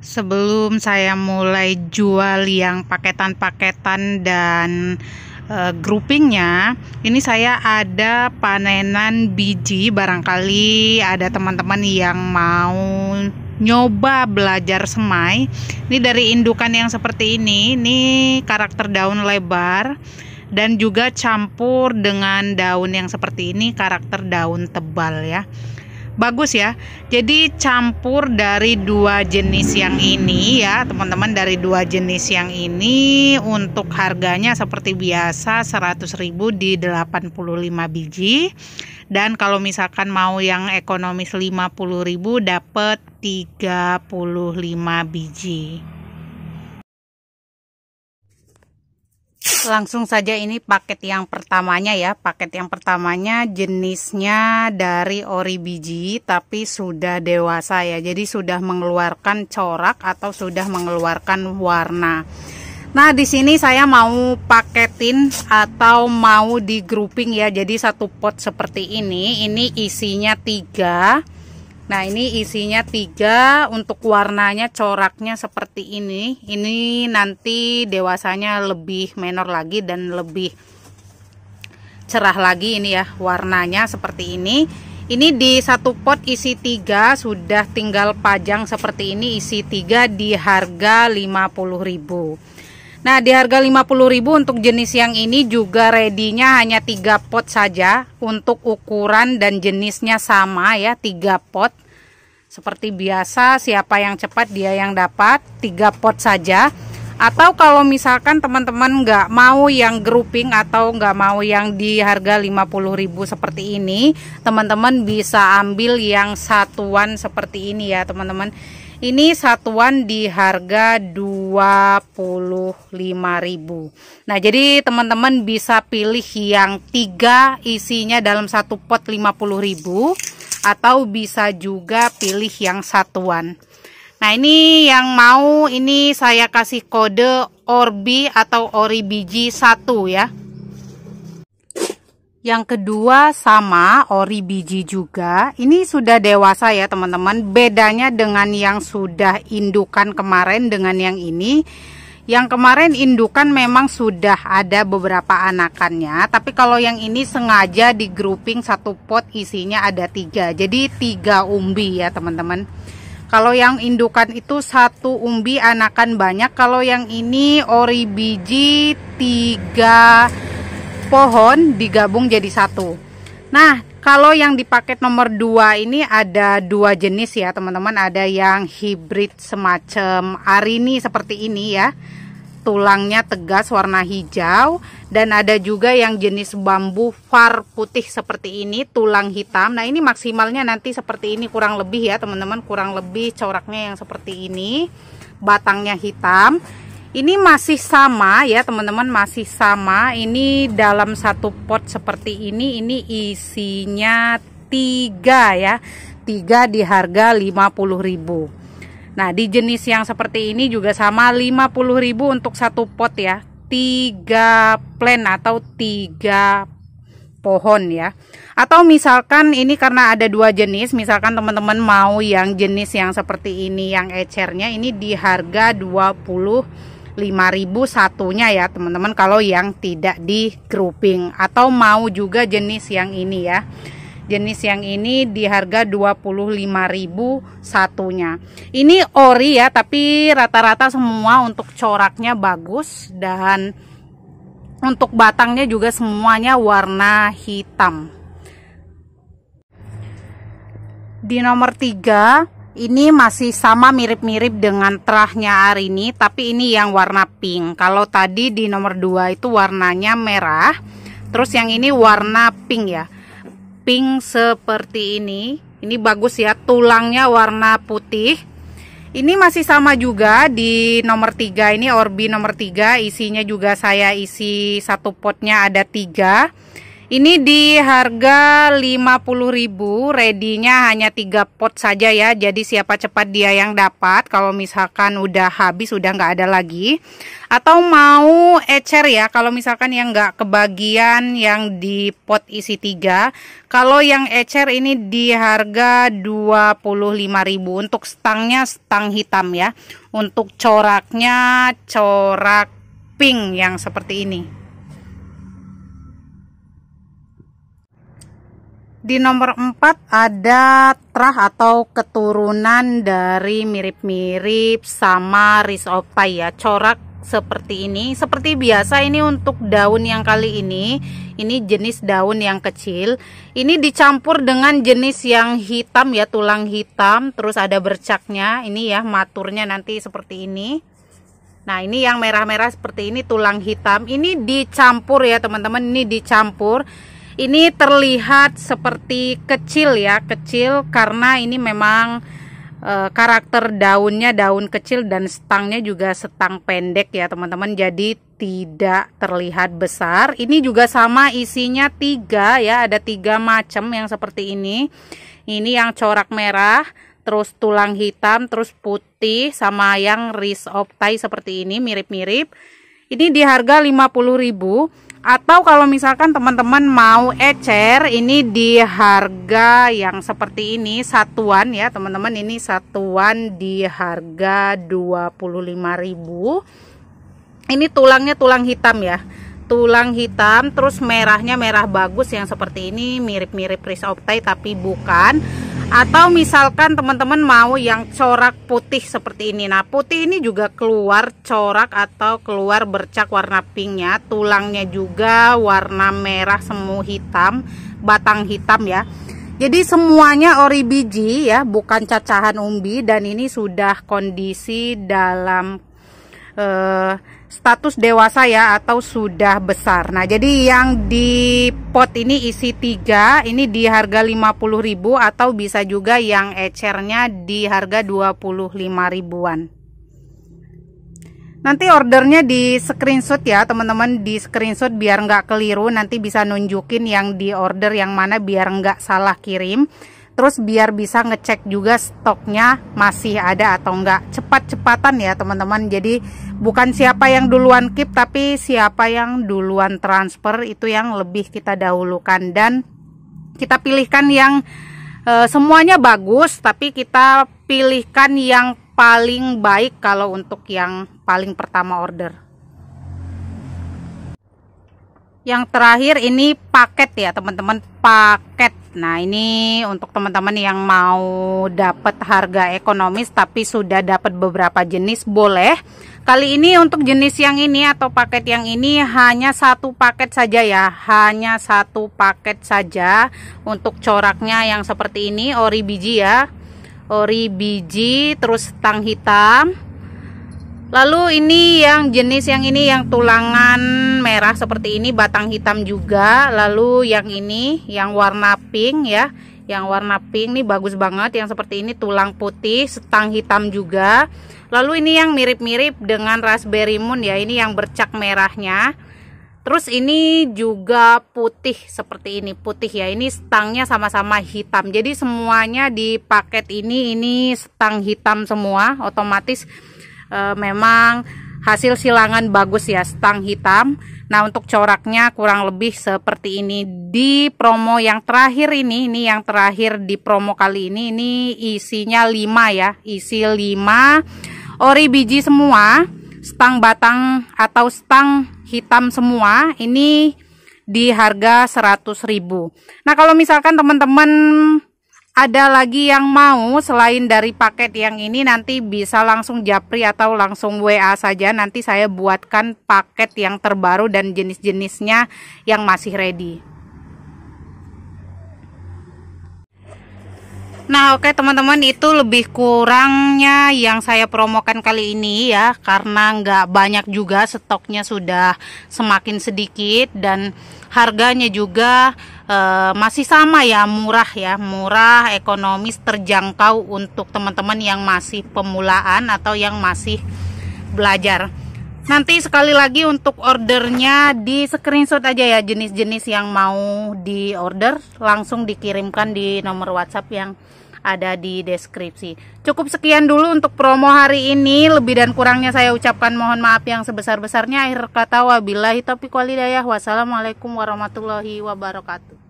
sebelum saya mulai jual yang paketan-paketan dan eh, groupingnya ini saya ada panenan biji barangkali ada teman-teman yang mau nyoba belajar semai ini dari indukan yang seperti ini ini karakter daun lebar dan juga campur dengan daun yang seperti ini karakter daun tebal ya bagus ya. Jadi campur dari dua jenis yang ini ya, teman-teman dari dua jenis yang ini untuk harganya seperti biasa 100.000 di 85 biji. Dan kalau misalkan mau yang ekonomis 50.000 dapat 35 biji. langsung saja ini paket yang pertamanya ya paket yang pertamanya jenisnya dari ori biji tapi sudah dewasa ya jadi sudah mengeluarkan corak atau sudah mengeluarkan warna nah di sini saya mau paketin atau mau di grouping ya jadi satu pot seperti ini ini isinya tiga Nah ini isinya tiga untuk warnanya coraknya seperti ini ini nanti dewasanya lebih menor lagi dan lebih cerah lagi ini ya warnanya seperti ini ini di satu pot isi tiga sudah tinggal pajang seperti ini isi tiga di harga 50000 Nah, di harga 50.000 untuk jenis yang ini juga ready-nya hanya 3 pot saja untuk ukuran dan jenisnya sama ya, 3 pot. Seperti biasa, siapa yang cepat dia yang dapat, 3 pot saja. Atau kalau misalkan teman-teman nggak mau yang grouping atau nggak mau yang di harga 50.000 seperti ini, teman-teman bisa ambil yang satuan seperti ini ya, teman-teman. Ini satuan di harga 25.000. Nah, jadi teman-teman bisa pilih yang tiga isinya dalam satu pot 50.000 atau bisa juga pilih yang satuan. Nah, ini yang mau ini saya kasih kode Orbi atau Oribiji 1 ya. Yang kedua sama ori biji juga. Ini sudah dewasa ya teman-teman. Bedanya dengan yang sudah indukan kemarin dengan yang ini. Yang kemarin indukan memang sudah ada beberapa anakannya. Tapi kalau yang ini sengaja di grouping satu pot isinya ada tiga. Jadi tiga umbi ya teman-teman. Kalau yang indukan itu satu umbi anakan banyak. Kalau yang ini ori biji tiga pohon digabung jadi satu. Nah, kalau yang di paket nomor 2 ini ada dua jenis ya, teman-teman. Ada yang hibrid semacam arini seperti ini ya. Tulangnya tegas warna hijau dan ada juga yang jenis bambu far putih seperti ini, tulang hitam. Nah, ini maksimalnya nanti seperti ini kurang lebih ya, teman-teman. Kurang lebih coraknya yang seperti ini. Batangnya hitam ini masih sama ya teman-teman masih sama ini dalam satu pot seperti ini ini isinya tiga ya tiga di harga 50000 nah di jenis yang seperti ini juga sama 50000 untuk satu pot ya tiga plan atau tiga pohon ya atau misalkan ini karena ada dua jenis misalkan teman-teman mau yang jenis yang seperti ini yang ecernya ini di harga 20 5000 satunya ya teman-teman kalau yang tidak di grouping atau mau juga jenis yang ini ya jenis yang ini di harga 25.000 satunya ini ori ya tapi rata-rata semua untuk coraknya bagus dan untuk batangnya juga semuanya warna hitam di nomor 3 ini masih sama mirip-mirip dengan terahnya Arini tapi ini yang warna pink kalau tadi di nomor 2 itu warnanya merah terus yang ini warna pink ya pink seperti ini ini bagus ya tulangnya warna putih ini masih sama juga di nomor 3 ini Orbi nomor 3 isinya juga saya isi satu potnya ada tiga ini di harga 50.000, ready-nya hanya 3 pot saja ya. Jadi siapa cepat dia yang dapat. Kalau misalkan udah habis, udah nggak ada lagi. Atau mau ecer ya, kalau misalkan yang nggak kebagian yang di pot isi 3. Kalau yang ecer ini di harga 25.000 untuk stangnya stang hitam ya. Untuk coraknya corak pink yang seperti ini. Di nomor 4 ada terah atau keturunan dari mirip-mirip sama risopa ya. Corak seperti ini. Seperti biasa ini untuk daun yang kali ini, ini jenis daun yang kecil. Ini dicampur dengan jenis yang hitam ya, tulang hitam, terus ada bercaknya. Ini ya maturnya nanti seperti ini. Nah ini yang merah-merah seperti ini tulang hitam ini dicampur ya teman-teman ini dicampur ini terlihat seperti kecil ya, kecil karena ini memang e, karakter daunnya daun kecil dan stangnya juga stang pendek ya teman-teman. Jadi tidak terlihat besar. Ini juga sama isinya tiga ya, ada tiga macam yang seperti ini. Ini yang corak merah, terus tulang hitam, terus putih, sama yang rice of thai seperti ini mirip-mirip. Ini di harga 50000 atau kalau misalkan teman-teman mau ecer ini di harga yang seperti ini satuan ya teman-teman ini satuan di harga 25.000 ini tulangnya tulang hitam ya tulang hitam terus merahnya merah bagus yang seperti ini mirip-mirip risotai tapi bukan atau misalkan teman-teman mau yang corak putih seperti ini nah putih ini juga keluar corak atau keluar bercak warna pinknya tulangnya juga warna merah semu hitam batang hitam ya jadi semuanya ori biji ya bukan cacahan umbi dan ini sudah kondisi dalam eh, status dewasa ya atau sudah besar. Nah, jadi yang di pot ini isi tiga, ini di harga 50.000 atau bisa juga yang ecernya di harga 25.000-an. Nanti ordernya di screenshot ya teman-teman di screenshot biar nggak keliru nanti bisa nunjukin yang di order yang mana biar nggak salah kirim terus biar bisa ngecek juga stoknya masih ada atau nggak. cepat-cepatan ya teman-teman jadi bukan siapa yang duluan keep tapi siapa yang duluan transfer itu yang lebih kita dahulukan dan kita pilihkan yang e, semuanya bagus tapi kita pilihkan yang paling baik kalau untuk yang paling pertama order yang terakhir ini paket ya teman-teman paket nah ini untuk teman-teman yang mau dapat harga ekonomis tapi sudah dapat beberapa jenis boleh Kali ini untuk jenis yang ini atau paket yang ini hanya satu paket saja ya. Hanya satu paket saja untuk coraknya yang seperti ini ori biji ya. Ori biji terus tang hitam. Lalu ini yang jenis yang ini yang tulangan merah seperti ini batang hitam juga. Lalu yang ini yang warna pink ya yang warna pink nih bagus banget yang seperti ini tulang putih setang hitam juga lalu ini yang mirip-mirip dengan raspberry moon ya ini yang bercak merahnya terus ini juga putih seperti ini putih ya ini setangnya sama-sama hitam jadi semuanya di paket ini ini setang hitam semua otomatis e, memang hasil silangan bagus ya setang hitam Nah untuk coraknya kurang lebih seperti ini di promo yang terakhir ini ini yang terakhir di promo kali ini ini isinya 5 ya isi 5 ori biji semua stang batang atau stang hitam semua ini di harga 100.000 Nah kalau misalkan teman-teman ada lagi yang mau selain dari paket yang ini nanti bisa langsung japri atau langsung WA saja nanti saya buatkan paket yang terbaru dan jenis-jenisnya yang masih ready Nah oke okay, teman-teman itu lebih kurangnya yang saya promokan kali ini ya Karena nggak banyak juga stoknya sudah semakin sedikit Dan harganya juga Eh, masih sama ya murah ya murah ekonomis terjangkau untuk teman-teman yang masih pemulaan atau yang masih belajar nanti sekali lagi untuk ordernya di screenshot aja ya jenis-jenis yang mau di order langsung dikirimkan di nomor WhatsApp yang ada di deskripsi. Cukup sekian dulu untuk promo hari ini. Lebih dan kurangnya saya ucapkan mohon maaf yang sebesar-besarnya. Akhir kata wabillahi taufiq walidayah. Wassalamualaikum warahmatullahi wabarakatuh.